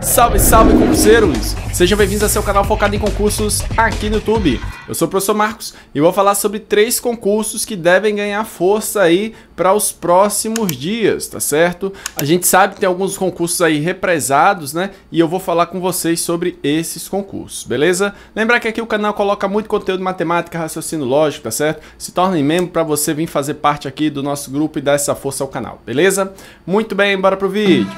Salve, salve, concurseiros! Sejam bem-vindos ao seu canal focado em concursos aqui no YouTube. Eu sou o professor Marcos e vou falar sobre três concursos que devem ganhar força aí para os próximos dias, tá certo? A gente sabe que tem alguns concursos aí represados, né? E eu vou falar com vocês sobre esses concursos, beleza? Lembrar que aqui o canal coloca muito conteúdo de matemática, raciocínio lógico, tá certo? Se torne membro para você vir fazer parte aqui do nosso grupo e dar essa força ao canal, beleza? Muito bem, bora pro vídeo!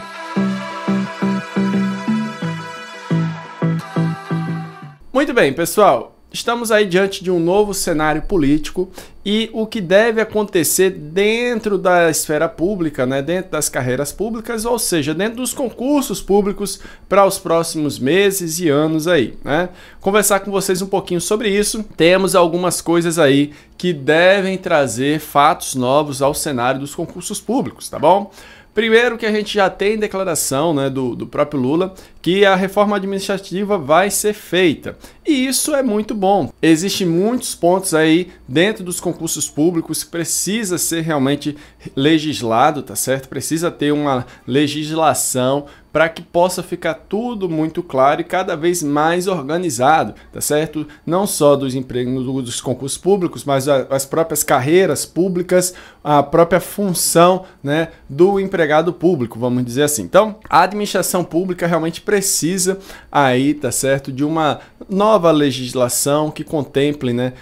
Muito bem, pessoal. Estamos aí diante de um novo cenário político e o que deve acontecer dentro da esfera pública, né, dentro das carreiras públicas, ou seja, dentro dos concursos públicos para os próximos meses e anos aí, né? Conversar com vocês um pouquinho sobre isso. Temos algumas coisas aí que devem trazer fatos novos ao cenário dos concursos públicos, tá bom? Primeiro que a gente já tem declaração né, do, do próprio Lula que a reforma administrativa vai ser feita. E isso é muito bom. Existem muitos pontos aí dentro dos concursos públicos que precisa ser realmente legislado, tá certo? Precisa ter uma legislação para que possa ficar tudo muito claro e cada vez mais organizado, tá certo? Não só dos empregos dos concursos públicos, mas as próprias carreiras públicas, a própria função, né, do empregado público, vamos dizer assim. Então, a administração pública realmente precisa aí, tá certo, de uma nova legislação que contemple, né,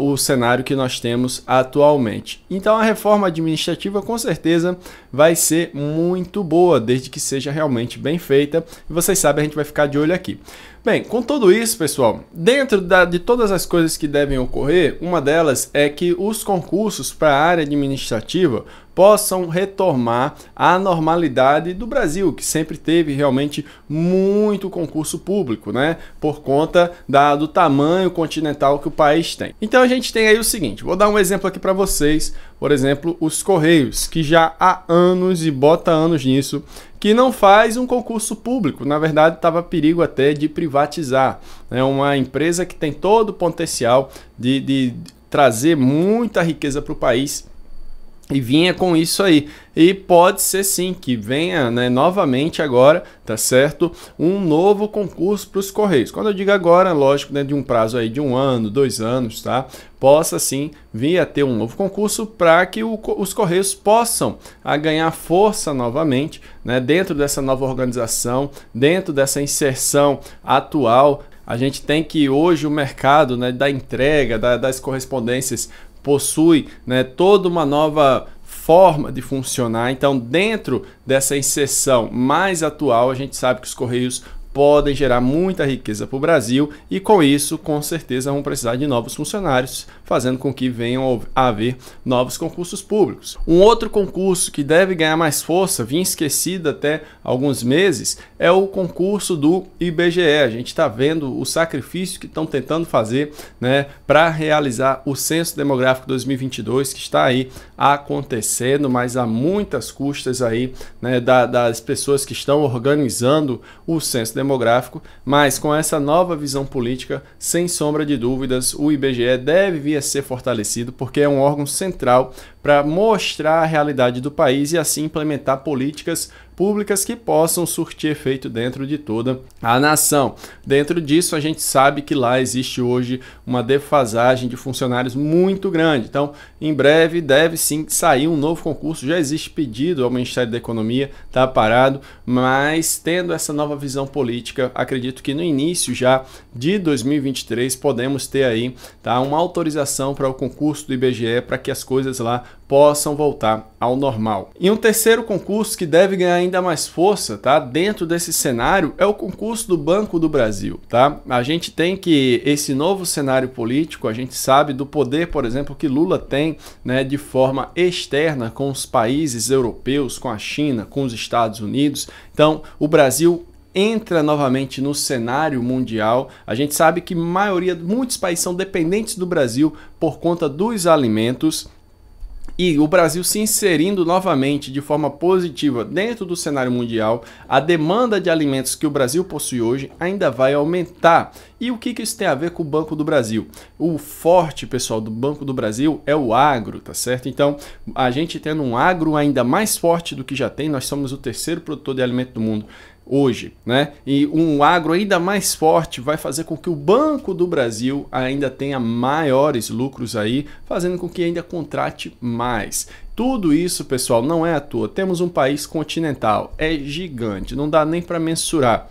o cenário que nós temos atualmente. Então, a reforma administrativa com certeza vai ser muito boa, desde que seja realmente bem feita. E vocês sabem, a gente vai ficar de olho aqui. Bem, com tudo isso, pessoal, dentro da, de todas as coisas que devem ocorrer, uma delas é que os concursos para a área administrativa possam retomar a normalidade do Brasil, que sempre teve realmente muito concurso público, né? Por conta da, do tamanho continental que o país tem. Então a gente tem aí o seguinte, vou dar um exemplo aqui para vocês, por exemplo, os Correios, que já há anos e bota anos nisso, que não faz um concurso público. Na verdade, estava perigo até de privatizar. É uma empresa que tem todo o potencial de, de trazer muita riqueza para o país e vinha com isso aí. E pode ser sim que venha né, novamente agora, tá certo? Um novo concurso para os Correios. Quando eu digo agora, lógico, dentro né, de um prazo aí de um ano, dois anos, tá? Possa sim vir a ter um novo concurso para que o, os Correios possam a ganhar força novamente, né? Dentro dessa nova organização, dentro dessa inserção atual a gente tem que hoje o mercado né, da entrega, da, das correspondências possui né, toda uma nova forma de funcionar. Então, dentro dessa inserção mais atual, a gente sabe que os Correios podem gerar muita riqueza para o Brasil e com isso, com certeza, vão precisar de novos funcionários, fazendo com que venham a haver novos concursos públicos. Um outro concurso que deve ganhar mais força, vinha esquecido até alguns meses, é o concurso do IBGE. A gente está vendo o sacrifício que estão tentando fazer né, para realizar o Censo Demográfico 2022, que está aí acontecendo, mas há muitas custas aí né, da, das pessoas que estão organizando o Censo Demográfico demográfico, mas com essa nova visão política, sem sombra de dúvidas, o IBGE deve vir a ser fortalecido porque é um órgão central para mostrar a realidade do país e assim implementar políticas públicas que possam surtir efeito dentro de toda a nação. Dentro disso, a gente sabe que lá existe hoje uma defasagem de funcionários muito grande. Então, em breve deve sim sair um novo concurso. Já existe pedido ao Ministério da Economia, está parado, mas tendo essa nova visão política política, acredito que no início já de 2023 podemos ter aí tá, uma autorização para o concurso do IBGE para que as coisas lá possam voltar ao normal. E um terceiro concurso que deve ganhar ainda mais força, tá? Dentro desse cenário é o concurso do Banco do Brasil, tá? A gente tem que esse novo cenário político, a gente sabe do poder, por exemplo, que Lula tem, né, de forma externa com os países europeus, com a China, com os Estados Unidos. Então, o Brasil entra novamente no cenário mundial. A gente sabe que maioria, muitos países são dependentes do Brasil por conta dos alimentos e o Brasil se inserindo novamente de forma positiva dentro do cenário mundial, a demanda de alimentos que o Brasil possui hoje ainda vai aumentar. E o que, que isso tem a ver com o Banco do Brasil? O forte, pessoal, do Banco do Brasil é o agro, tá certo? Então, a gente tendo um agro ainda mais forte do que já tem, nós somos o terceiro produtor de alimento do mundo hoje, né? E um agro ainda mais forte vai fazer com que o Banco do Brasil ainda tenha maiores lucros aí, fazendo com que ainda contrate mais. Tudo isso, pessoal, não é à toa. Temos um país continental, é gigante, não dá nem para mensurar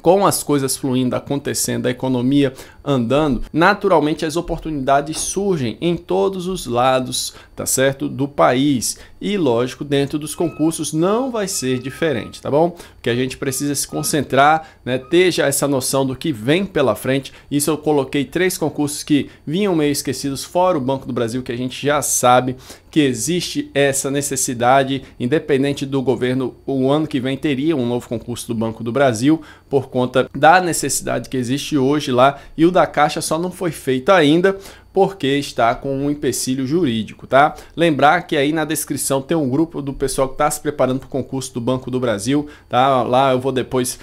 com as coisas fluindo, acontecendo, a economia andando, naturalmente as oportunidades surgem em todos os lados, tá certo? Do país. E lógico, dentro dos concursos não vai ser diferente, tá bom? Porque a gente precisa se concentrar, né? Ter já essa noção do que vem pela frente. Isso eu coloquei três concursos que vinham meio esquecidos fora o Banco do Brasil, que a gente já sabe que existe essa necessidade, independente do governo, o ano que vem teria um novo concurso do Banco do Brasil por por conta da necessidade que existe hoje lá e o da caixa só não foi feito ainda porque está com um empecilho jurídico, tá? Lembrar que aí na descrição tem um grupo do pessoal que está se preparando para o concurso do Banco do Brasil, tá? Lá eu vou depois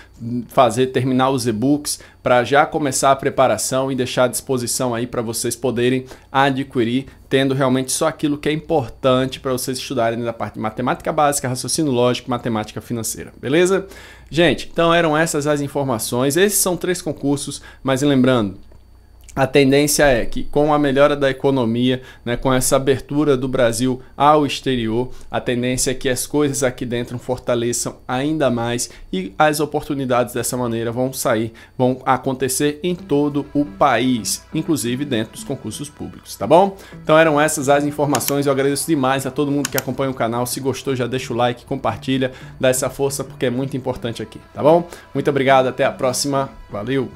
fazer terminar os e-books para já começar a preparação e deixar à disposição aí para vocês poderem adquirir, tendo realmente só aquilo que é importante para vocês estudarem da parte de matemática básica, raciocínio lógico, matemática financeira, beleza? Gente, então eram essas as informações. Esses são três concursos, mas lembrando, a tendência é que, com a melhora da economia, né, com essa abertura do Brasil ao exterior, a tendência é que as coisas aqui dentro fortaleçam ainda mais e as oportunidades dessa maneira vão sair, vão acontecer em todo o país, inclusive dentro dos concursos públicos, tá bom? Então eram essas as informações. Eu agradeço demais a todo mundo que acompanha o canal. Se gostou, já deixa o like, compartilha, dá essa força porque é muito importante aqui, tá bom? Muito obrigado, até a próxima. Valeu!